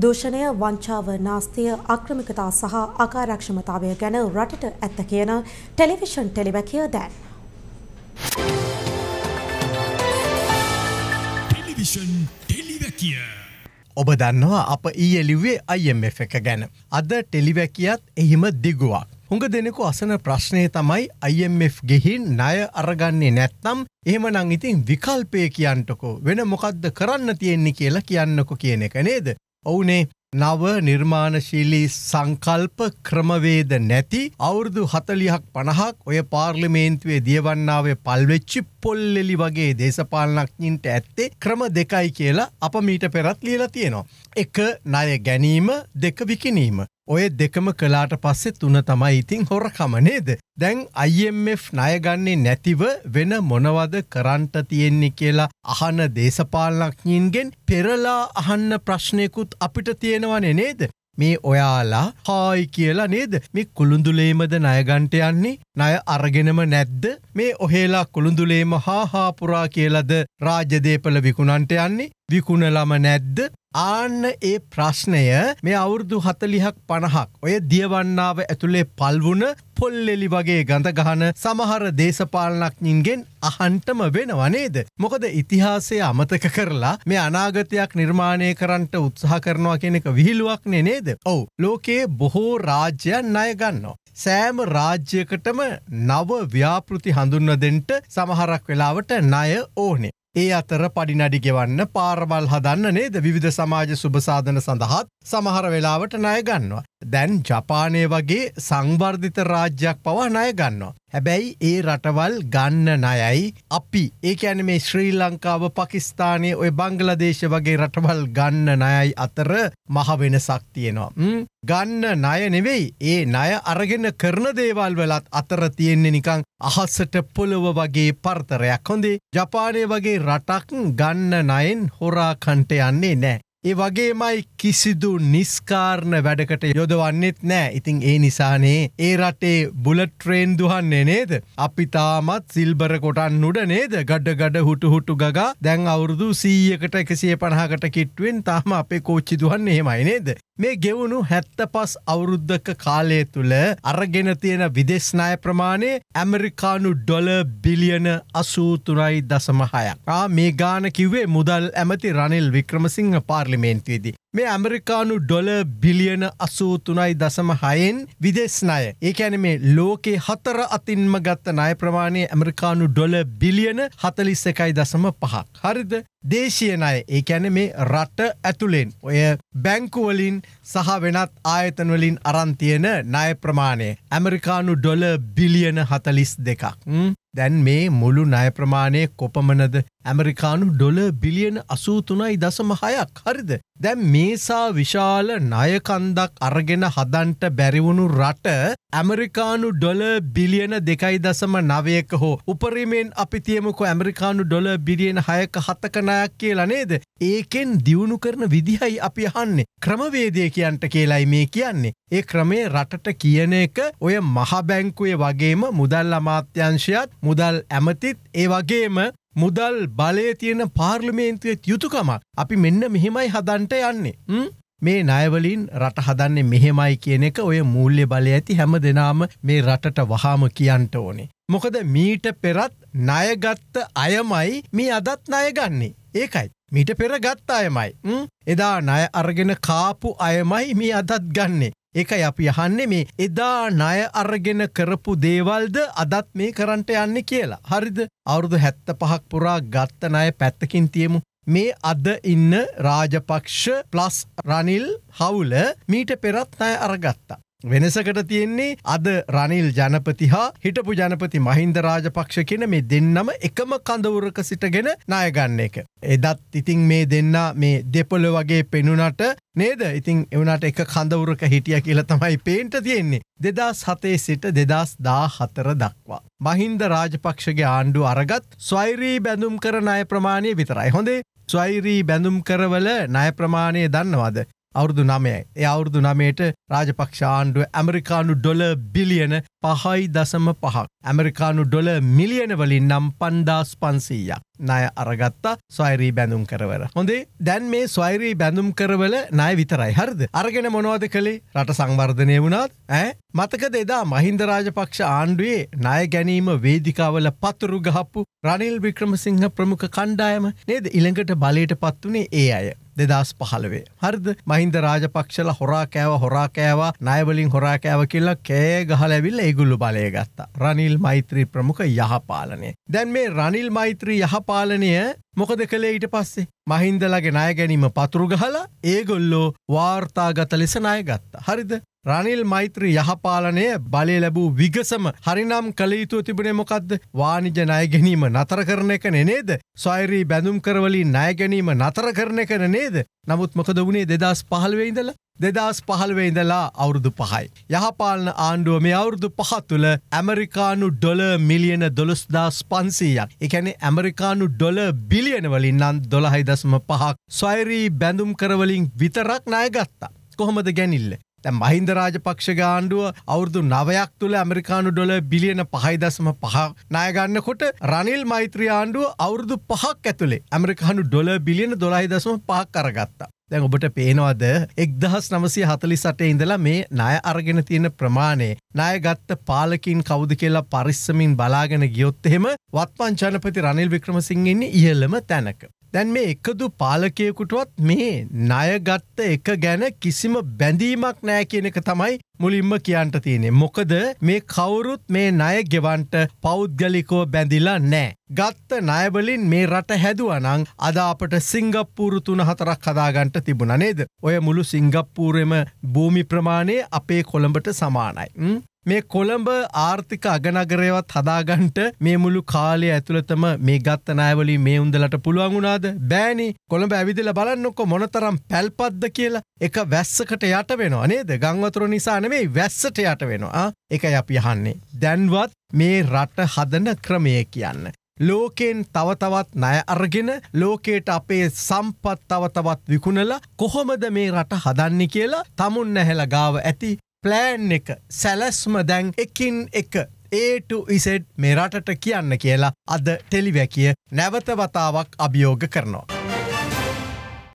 දූෂණය වංචාව නාස්තිය අක්‍රමිකතා සහ අකාරක්ෂමතාවය ගැන රටට ඇත්ත කියන ටෙලිවිෂන් ටෙලිවැකිය දැන්. ටෙලිවිෂන් ටෙලිවැකිය. ඔබ දන්නවා අප ඊය ලිවේ IMF එක ගැන. අද ටෙලිවැකියත් එහිම දිගුවක්. හොඟ දෙනෙකු අසන ප්‍රශ්නය තමයි IMF ගෙහින් ණය අරගන්නේ නැත්නම් එහෙම නං ඉතින් විකල්පය කියන්ටකෝ වෙන මොකක්ද කරන්න තියෙන්නේ කියලා කියන්නකො කියන එක නේද. ඔවුනේ නව නිර්මාණශීලී සංකල්ප ක්‍රමවේද නැති අවුරුදු හතලිහක් පණහක් ඔය පාර්ලිමේන්තුවේ දියවන්නාවේ පල්වෙච්චි පොල්ලෙලි වගේ දේශපාලනක්ඥින්ට ඇත්තේ ක්‍රම දෙකයි කියලා අප මීට පෙරත් ලියලා තියෙනවා. එක ණය ගැනීම දෙක විකිනීම. ඔය දෙකම කලාට පස්සෙ තුන තමයි ඉතිං හොරකම නේද. දැන් IMF ණයගන්නේ නැතිව වෙන මොනවද කරන්ට තියෙන්නේ කියලා අහන දේශපාලනඥයින්ගෙන් පෙරලා අහන්න ප්‍රශ්නයකුත් අපිට තියෙනවනේ නේද. මේ ඔයාලා හායි කියලා නේද මේ කුළුඳුලේමද නයගන්ට යන්නේ ණය අරගෙනම නැද්ද මේ ඔහේලා කුළුඳුලේම හාහාපුරා කියලද රාජදේපල විකුණන්ට යන්නේ විකුණලම නැද්ද ආන්න ඒ ප්‍රශ්නය මේ අවුරුදු හතලිහක් පණහක් ඔය දියවන්නාව ඇතුළේ පල්වුන පොල්ලෙලි වගේ ගඳ ගහන සමහර දේශපාලනක්ඥින්ගෙන් අහන්ටම වෙනවනේද. මොකද ඉතිහාසය අමතක කරලා මේ අනාගතයක් නිර්මාණය කරන්නට උත්සාහ කරනවා කෙනෙක විහිළුවක් නෙනේද. ඔවු ලෝකයේ බොහෝ රාජ්‍යයන් අයගන්නවා. සෑම රාජ්‍යකටම නව ව්‍යාපෘති හඳුන්න දෙන්ට සමහරක් වෙලාවට ණය ඕනේ. ඒ අතර පඩිනඩි ගෙවන්න පාරවල් හදන්න නේද විධ සමාජ සුභසාධන සඳහාත් සමහර වෙලාවට ණය ගන්නවා. දැන් ජපානය වගේ සංවර්ධිත රාජ්‍යයක් පවා ණය ගන්නවා. හැබැයි ඒ රටවල් ගන්න නයයි අපි ඒක ඇන මේ ශ්‍රී ලංකාව පකිස්ානය ඔය බංගලදේශ වගේ රටවල් ගන්න නයයි අතර මහවෙන සක්තියෙනවා. ගන්න ණය නෙවෙයි ඒ ණය අරගෙන කරන දේවල් වලත් අතර තියෙන්නේ නිකං අහස්සට පොළොව වගේ පර්තරයක් හොඳේ ජපානය වගේ රටක් ගන්න නයෙන් හොරාකන්ට යන්නේ නෑ ඒ වගේමයි කිසිදු නිස්කාරණ වැඩකට යොදවන්නෙත් නෑ ඉතින් ඒ නිසානේ ඒ රටේ බුලට්‍රේන් දුහන්නේ නේද. අපි තාමත් සිල්බර කොටන් උඩ නේද ගඩ ගඩ හුටු හුටු ගා දැන් අවුරුදු සීයකට එකසිය පණහකට කිට්ටුවෙන් තාම අපේ කෝච්චි දුහන් එහෙමයි නේද. මේ ගෙවුණු හැත්ත පස් අවුරුද්ධක කාලය තුළ අරගෙන තියෙන විදේශනාය ප්‍රමාණය ඇමරිකානු ඩොල බිලියන අසූතුරයි දසමහයක්. ආ මේ ගාන කිවේ මුදල් ඇමති රනිල් වික්‍රමසිංහ පාර්ලිමේන්තුවේදී. මේ ඇමරිකානු ඩොල බිලියන අසූ තුනයි දසම හයෙන් විදේශනාය. ඒකැන මේ ලෝකේ හතර අතින්ම ගත්ත නාය ප්‍රමාණය ඇමරිකානු ඩොල බිලියන හතලිස්ස එකයි දසම පහක්. හරිද දේශයනය ඒකැන මේ රට ඇතුළෙන් ඔය බැංකුවලින් සහ වෙනත් ආයතනවලින් අරන්තියන නාය ප්‍රමාණය ඇමරිකානු ඩොල බිලියන හතලිස් දෙකක්. දැන් මේ මුළු ණය ප්‍රමාණය කොපමණද ඇමරිකානු ඩොල බිලියන අසූතුනයි දසම හයක් හරිද. දැන් මේසා විශාල නයකන්දක් අරගෙන හදන්ට බැරිවුණු රට ඇමරිකානු ඩොල බිලියන දෙකයි දසම නවයක හෝ. උපරීමෙන් අපිතියමකු ඇමරිකානු ඩොල බිලියන හයක හතකනයක් කියලා නේද. ඒකෙන් දියුණු කරන විදිහයි අපි අහන්නේ. ක්‍රමවේදය කියන්ට කියලයි මේ කියන්නේ. ඒ ක්‍රමේ රටට කියන එක ඔය මහබැංකුවේ වගේම මුදල් අමාත්‍යංශයත් මුදල් ඇමතිත් ඒ වගේම මුදල් බලය තියෙන පාර්ලිමේන්තුවත් යුතුකමක් අපි මෙන්න මෙහෙමයි හදන්ට යන්නේ. මේ නයවලින් රට හදන්නේ මෙහෙමයි කියන එක ඔය මූල්්‍ය බලය ඇති හැම දෙනාම මේ රටට වහාම කියන්ට ඕනේ. මොකද මීට පෙරත් නයගත්ත අයමයි මේ අදත් නයගන්නේ. ඒකයි. මීට පෙර ගත්ත අයමයි. එදා නය අරගෙන කාපු අයමයි මේ අදත් ගන්නේ. ඒකයි අපි අහන්නේ මේ එදා ණය අරගෙන කරපු දේවල්ද අදත් මේ කරන්ට යන්නේ කියලා. හරිද? අවුරුදු 75ක් පුරා ගත්ත ණය පැත්තකින් තියමු. මේ අද ඉන්න රාජපක්ෂ ප්ලස් රනිල් හවුල මීට පෙරත් ණය අරගත්තා. වෙනසකට තියෙන්නේ අද රනිල් ජනපති හා හිටපු ජනපති මහින්ද රාජපක්ෂ කියෙන මේ දෙන්නම එකම කඳවුරක සිටගෙන නායගන්න එක. එදත් ඉතිං මේ දෙන්න මේ දෙපොල වගේ පෙනුනට නේද ඉතිං එවනට එක කඳවුරක හිටිය කියල තමයි පේන්ට තියෙන්නේ. දෙදස් හතේ සිට දෙදස් දා හතර දක්වා. මහින්ද රාජපක්ෂගේ ආණ්ඩු අරගත් ස්වෛරී බැඳුම් කරන අය ප්‍රමාණය විතරයි හොඳේ ස්වෛරී බැඳුම් කරවල නය ප්‍රමාණය දන්නවාද. අවුරදු නමයයි. ඒ අවුරදු නමයට රාජපක්ෂ ආණ්ඩුව ඇමරිකානු ඩොල බිලියන පහයි දසම පහක්. ඇමරිකානු ඩොල මිලියනවලින් නම් පන්දාස් පන්සීයක්. නය අරගත්තා ස්වයිරී බැඳුම් කරවල. හොඳේ දැන් මේ ස්වයිරී බැඳුම් කරවල නය විතරයි හරිද. අරගෙන මොනවද කළේ රට සංවර්ධනය වුණත් ඇ මතක දෙදා මහින්දරාජපක්ෂ ආණ්ඩුවේ නය ගැනීම වේදිකාවල පතුරු ගහපු රනිල් වික්‍රමසිංහ ප්‍රමුඛ කණ්ඩායම නේද ඉළඟට බලයට පත්වනේ ඒ අය. දෙදස් පහළවේ. හරිද මහින්ද රාජපක්ෂල හොරාකෑව හොරාකෑවා නයවලින් හොරාකෑව කියල්ලා කෑ ගහල ඇවිල්ල ඒගුල්ලු බලය ගත්තා. රනිල් මෛත්‍රී ප්‍රමුඛ යහපාලනය. දැන් මේ රනිල් මෛත්‍රී යහපාලනය මොකද කළේ ඊට පස්සේ. මහින්දලගේ ණය ගැනීම පතුරුගහලා ඒගොල්ලෝ වාර්තාගත ලෙස ණය ගත්තා. හරිද රනිල් මෛත්‍රී යහපාලනය බලය ලැබූ විගසම හරිනම් කළයුතු තිබුණේ මොකක්ද වානිජ ණයගැනීම නතර කරන එක නේද සොයිරී බැඳුම් කරවලින් ණයගැනීම නතර කරන එක නේද නමුත් මොකද වුණේ දෙදස් පහළවේ ඉඳලා දෙදස් පහළවේ ඉඳලා අවුරුදු පහයි. යහපාලන ආණ්ඩුව මේ අවුරුදු පහ තුළ ඇමරිකානු ඩොල මිලියන දොළොස්දාස් පන්සීයක් එකැනෙ ඇමරිකානු ඩොල බිලියනවලින් නන් දොළහයිදස්ම පහක් සොයිරී බැඳුම් කරවලින් විතරක් ණයගත්තා. කොහොමද ගැනිල්ල මහින්ද රාජපක්ෂ ගාණ්ඩුව අවුරදු නවයක් තුළ ඇමරිකානු ඩොල බිලියන පහයිදසම පහ නායගන්නකොට රනිල් මෛත්‍රී ආණ්ඩුව අවුරුදු පහක් ඇතුළේ ඇමරිකානු ඩොල බිලියන දොලාහිදසම පහක් කරගත්තා. දැන් ඔබට පේනවද එක්දහස් නමසය හතලි සටේ ඉඳලා මේ ණය අරගෙන තියෙන ප්‍රමාණය ණය ගත්ත පාලකින් කවුද කියලා පරිස්සමින් බලාගෙන ගියොත් එහෙම වත්මන් ජනපති රනිල් වික්‍රමසිංහ ඉන්නේ ඉහළම තැනක. දැන් මේ එකදු පාලකයකුටුවත් මේ ණයගත්ත එක ගැන කිසිම බැඳීමක් නෑ කියන එක තමයි මුලින්ම කියන්ට තියනෙ. මොකද මේ කවුරුත් මේ ණය ගෙවන්ට පෞද්ගලිකෝ බැඳිලා නෑ. ගත්ත ණයවලින් මේ රට හැදුවනං අදාපට සිංගප්පූරු තුන හතරක් හදාගන්ට තිබුණ නේද. ඔය මුළු සිංගප්පූරෙම භූමි ප්‍රමාණය අපේ කොළඹට සමානයි. මේ කොළඹ ආර්ථික අගනගරයවත් හදාගන්ට මේ මුළු කාලය ඇතුළතම මේ ගත්ත නෑවලි මේ උන්දලට පුළුවන්ගුණාද බෑනි කොළඹ ඇවිදිල බලන්නොක්කො මොනතරම් පැල්පද්ද කියලා එක වැස්සකට යට වෙන අනේද ගංවතුර නිසා නෙවෙයි වැස්සට යට වෙනවා එක අප යහන්නේ. දැන්වත් මේ රට හදන ක්‍රමය කියන්න. ලෝකෙන් තවතවත් නය අරගෙන ලෝකේට අපේ සම්පත් තවතවත් විකුණලා කොහොමද මේ රට හදන්නේ කියලා තමුන් නැහැල ගාව ඇති ප්ලෑන් එක සැලැස්ම දැන් එකින් එක ඒටඉසෙට් මේ රටට කියන්න කියලා අද ටෙලිවැකිය නැවත වතාවක් අභියෝග කරනවා.